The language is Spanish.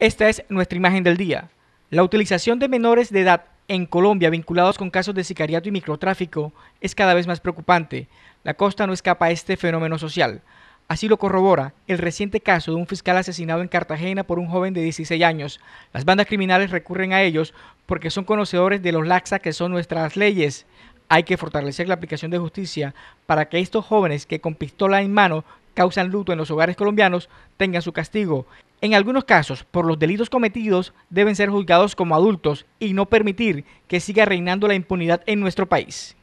Esta es nuestra imagen del día. La utilización de menores de edad en Colombia vinculados con casos de sicariato y microtráfico es cada vez más preocupante. La costa no escapa a este fenómeno social. Así lo corrobora el reciente caso de un fiscal asesinado en Cartagena por un joven de 16 años. Las bandas criminales recurren a ellos porque son conocedores de los laxa que son nuestras leyes. Hay que fortalecer la aplicación de justicia para que estos jóvenes que con pistola en mano causan luto en los hogares colombianos tengan su castigo. En algunos casos, por los delitos cometidos, deben ser juzgados como adultos y no permitir que siga reinando la impunidad en nuestro país.